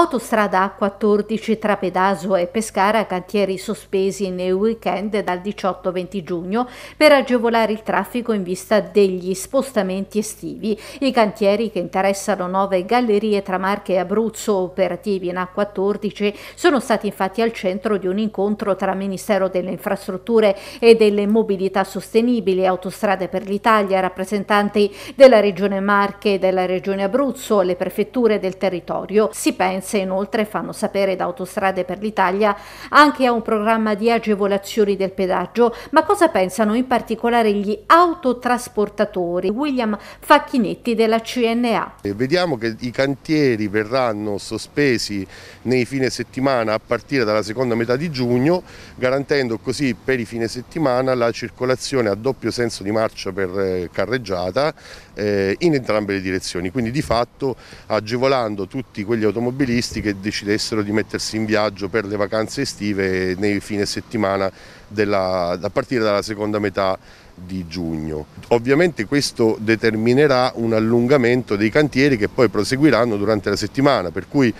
Autostrada A14 tra Pedaso e Pescara, cantieri sospesi nei weekend dal 18-20 giugno per agevolare il traffico in vista degli spostamenti estivi. I cantieri che interessano nove gallerie tra Marche e Abruzzo operativi in A14 sono stati infatti al centro di un incontro tra Ministero delle Infrastrutture e delle Mobilità Sostenibili, Autostrade per l'Italia, rappresentanti della Regione Marche e della Regione Abruzzo, le prefetture del territorio. Si pensa Firenze inoltre fanno sapere da Autostrade per l'Italia anche a un programma di agevolazioni del pedaggio, ma cosa pensano in particolare gli autotrasportatori? William Facchinetti della CNA. Vediamo che i cantieri verranno sospesi nei fine settimana a partire dalla seconda metà di giugno, garantendo così per i fine settimana la circolazione a doppio senso di marcia per eh, carreggiata eh, in entrambe le direzioni, quindi di fatto agevolando tutti quegli automobilisti liberisti che decidessero di mettersi in viaggio per le vacanze estive nei fine settimana della, a partire dalla seconda metà di giugno. Ovviamente questo determinerà un allungamento dei cantieri che poi proseguiranno durante la settimana, per cui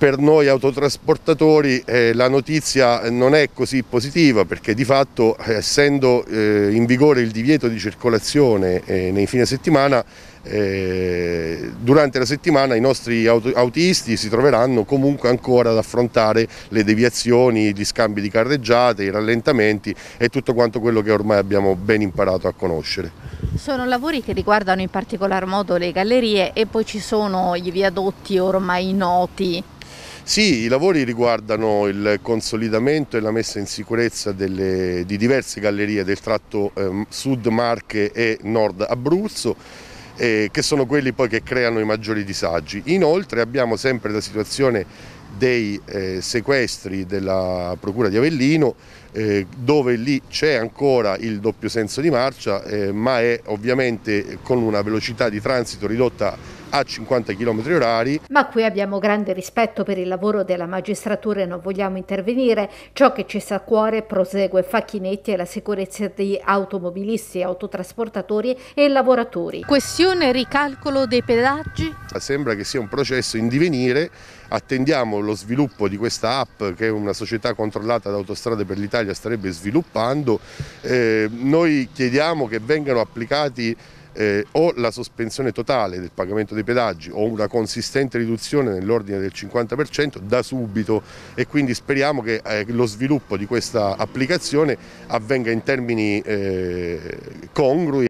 per noi autotrasportatori eh, la notizia non è così positiva perché di fatto eh, essendo eh, in vigore il divieto di circolazione eh, nei fine settimana eh, durante la settimana i nostri autisti si troveranno comunque ancora ad affrontare le deviazioni, gli scambi di carreggiate, i rallentamenti e tutto quanto quello che ormai abbiamo ben imparato a conoscere. Sono lavori che riguardano in particolar modo le gallerie e poi ci sono gli viadotti ormai noti sì, i lavori riguardano il consolidamento e la messa in sicurezza delle, di diverse gallerie del tratto eh, sud Marche e nord Abruzzo eh, che sono quelli poi che creano i maggiori disagi. Inoltre abbiamo sempre la situazione dei eh, sequestri della Procura di Avellino eh, dove lì c'è ancora il doppio senso di marcia eh, ma è ovviamente con una velocità di transito ridotta a 50 km orari. Ma qui abbiamo grande rispetto per il lavoro della magistratura e non vogliamo intervenire. Ciò che ci sta a cuore, prosegue Facchinetti, e la sicurezza di automobilisti, autotrasportatori e lavoratori. Questione ricalcolo dei pedaggi? Sembra che sia un processo in divenire, attendiamo lo sviluppo di questa app che una società controllata da Autostrade per l'Italia starebbe sviluppando. Eh, noi chiediamo che vengano applicati eh, o la sospensione totale del pagamento dei pedaggi o una consistente riduzione nell'ordine del 50% da subito e quindi speriamo che eh, lo sviluppo di questa applicazione avvenga in termini eh, congrui.